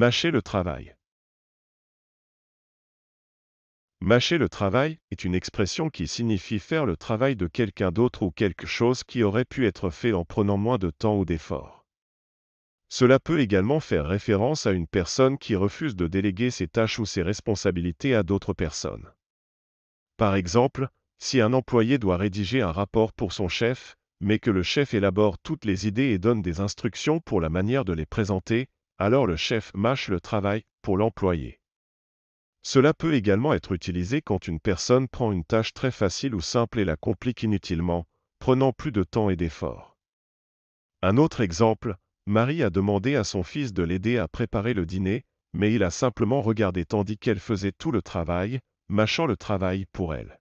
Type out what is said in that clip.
Mâcher le travail. Mâcher le travail est une expression qui signifie faire le travail de quelqu'un d'autre ou quelque chose qui aurait pu être fait en prenant moins de temps ou d'effort. Cela peut également faire référence à une personne qui refuse de déléguer ses tâches ou ses responsabilités à d'autres personnes. Par exemple, si un employé doit rédiger un rapport pour son chef, mais que le chef élabore toutes les idées et donne des instructions pour la manière de les présenter, alors le chef mâche le travail pour l'employé. Cela peut également être utilisé quand une personne prend une tâche très facile ou simple et la complique inutilement, prenant plus de temps et d'efforts. Un autre exemple, Marie a demandé à son fils de l'aider à préparer le dîner, mais il a simplement regardé tandis qu'elle faisait tout le travail, mâchant le travail pour elle.